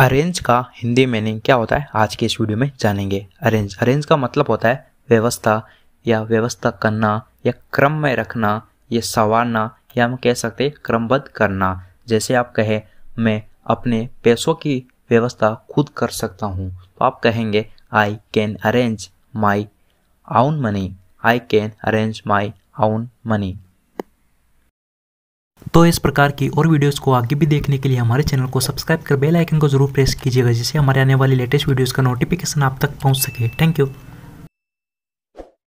arrange का Hindi meaning क्या होता है आज के इस वीडियो में जानेंगे अरेंज अरेंज का मतलब होता है व्यवस्था या व्यवस्था करना या क्रम में रखना या संवारना या हम कह सकते हैं क्रमबद्ध करना जैसे आप कहें मैं अपने पैसों की व्यवस्था खुद कर सकता हूँ तो आप कहेंगे आई can arrange my own money I can arrange my own money तो इस प्रकार की और वीडियोस को आगे भी देखने के लिए हमारे चैनल को सब्सक्राइब कर बेल आइकन को जरूर प्रेस कीजिएगा जिससे हमारे आने वाली लेटेस्ट वीडियोस का नोटिफिकेशन आप तक पहुंच सके थैंक यू